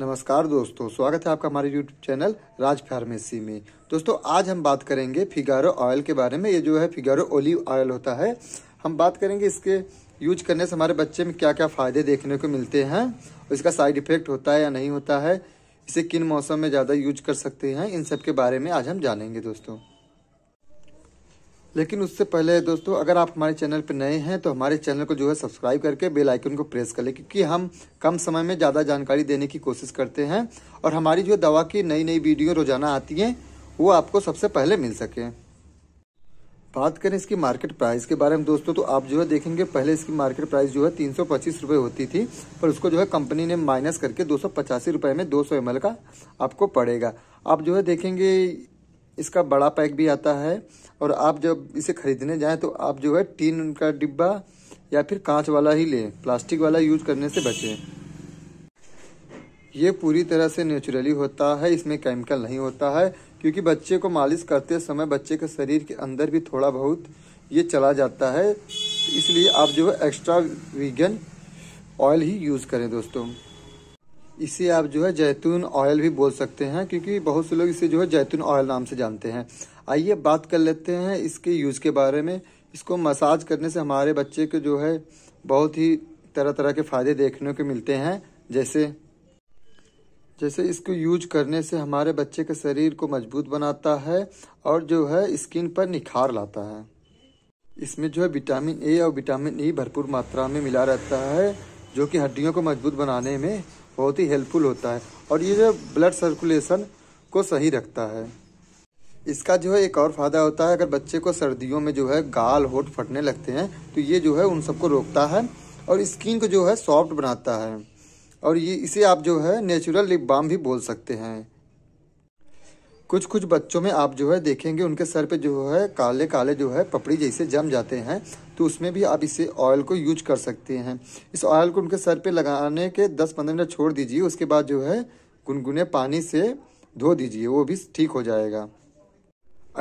नमस्कार दोस्तों स्वागत है आपका हमारे यूट्यूब चैनल राज फार्मेसी में दोस्तों आज हम बात करेंगे फिगारो ऑयल के बारे में ये जो है फिगारो ओलिव ऑयल होता है हम बात करेंगे इसके यूज करने से हमारे बच्चे में क्या क्या फ़ायदे देखने को मिलते हैं और इसका साइड इफेक्ट होता है या नहीं होता है इसे किन मौसम में ज़्यादा यूज कर सकते हैं इन सब के बारे में आज हम जानेंगे दोस्तों लेकिन उससे पहले दोस्तों अगर आप हमारे चैनल पर नए हैं तो हमारे चैनल को जो है सब्सक्राइब करके बेल आइकन को प्रेस कर लें क्योंकि हम कम समय में ज़्यादा जानकारी देने की कोशिश करते हैं और हमारी जो दवा की नई नई वीडियो रोजाना आती हैं वो आपको सबसे पहले मिल सके बात करें इसकी मार्केट प्राइस के बारे में दोस्तों तो आप जो है देखेंगे पहले इसकी मार्केट प्राइस जो है तीन सौ होती थी पर उसको जो है कंपनी ने माइनस करके दो सौ में दो सौ का आपको पड़ेगा आप जो है देखेंगे इसका बड़ा पैक भी आता है और आप जब इसे खरीदने जाए तो आप जो है टीन का डिब्बा या फिर कांच वाला ही लें प्लास्टिक वाला यूज करने से बचें ये पूरी तरह से नेचुरली होता है इसमें केमिकल नहीं होता है क्योंकि बच्चे को मालिश करते समय बच्चे के शरीर के अंदर भी थोड़ा बहुत ये चला जाता है इसलिए आप जो है एक्स्ट्रा वीगन ऑयल ही यूज़ करें दोस्तों इसे आप जो है जैतून ऑयल भी बोल सकते हैं क्योंकि बहुत से लोग इसे जो है जैतून ऑयल नाम से जानते हैं आइए बात कर लेते हैं इसके यूज़ के बारे में इसको मसाज करने से हमारे बच्चे को जो है बहुत ही तरह तरह के फ़ायदे देखने को मिलते हैं जैसे जैसे इसको यूज करने से हमारे बच्चे के शरीर को मजबूत बनाता है और जो है स्किन पर निखार लाता है इसमें जो है विटामिन ए और विटामिन ई e भरपूर मात्रा में मिला रहता है जो कि हड्डियों को मजबूत बनाने में बहुत ही हेल्पफुल होता है और ये जो ब्लड सर्कुलेशन को सही रखता है इसका जो है एक और फ़ायदा होता है अगर बच्चे को सर्दियों में जो है गाल होठ फटने लगते हैं तो ये जो है उन सबको रोकता है और स्किन को जो है सॉफ्ट बनाता है और ये इसे आप जो है नेचुरल लिप बाम भी बोल सकते हैं कुछ कुछ बच्चों में आप जो है देखेंगे उनके सर पे जो है काले काले जो है पपड़ी जैसे जम जाते हैं तो उसमें भी आप इसे ऑयल को यूज कर सकते हैं इस ऑयल को उनके सर पे लगाने के 10-15 मिनट छोड़ दीजिए उसके बाद जो है गुनगुने पानी से धो दीजिए वो भी ठीक हो जाएगा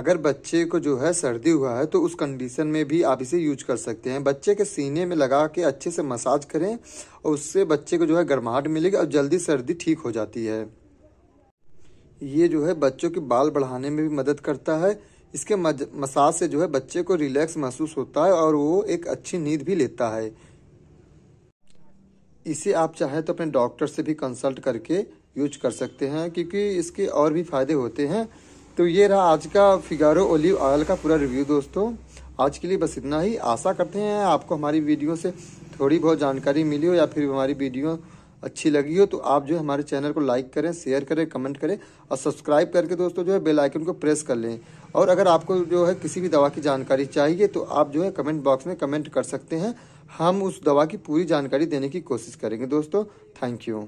अगर बच्चे को जो है सर्दी हुआ है तो उस कंडीशन में भी आप इसे यूज कर सकते हैं बच्चे के सीने में लगा के अच्छे से मसाज करें और उससे बच्चे को जो है गर्माहट मिलेगी और जल्दी सर्दी ठीक हो जाती है ये जो है बच्चों के बाल बढ़ाने में भी मदद करता है इसके मसाज से जो है बच्चे को रिलैक्स महसूस होता है और वो एक अच्छी नींद भी लेता है इसे आप चाहे तो अपने डॉक्टर से भी कंसल्ट करके यूज कर सकते हैं क्योंकि इसके और भी फायदे होते हैं तो ये रहा आज का फिगारो ओलिव ऑयल का पूरा रिव्यू दोस्तों आज के लिए बस इतना ही आशा करते हैं आपको हमारी वीडियो से थोड़ी बहुत जानकारी मिली हो या फिर हमारी वीडियो अच्छी लगी हो तो आप जो है हमारे चैनल को लाइक करें शेयर करें कमेंट करें और सब्सक्राइब करके दोस्तों जो है बेल आइकन को प्रेस कर लें और अगर आपको जो है किसी भी दवा की जानकारी चाहिए तो आप जो है कमेंट बॉक्स में कमेंट कर सकते हैं हम उस दवा की पूरी जानकारी देने की कोशिश करेंगे दोस्तों थैंक यू